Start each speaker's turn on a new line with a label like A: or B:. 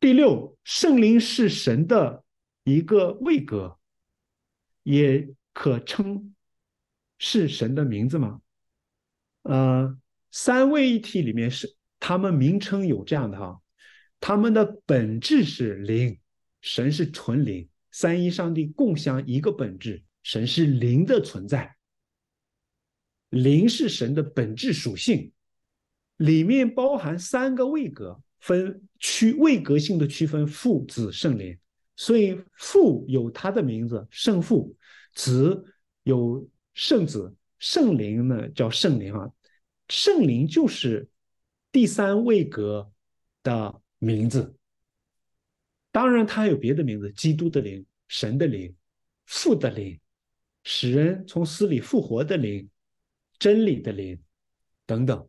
A: 第六，圣灵是神的一个位格，也可称是神的名字吗？呃，三位一体里面是他们名称有这样的哈，他们的本质是灵，神是纯灵，三一上帝共享一个本质，神是灵的存在，灵是神的本质属性，里面包含三个位格。分区位格性的区分，父子圣灵，所以父有他的名字圣父，子有圣子，圣灵呢叫圣灵啊，圣灵就是第三位格的名字。当然，他还有别的名字：基督的灵、神的灵、父的灵、使人从死里复活的灵、真理的灵等等。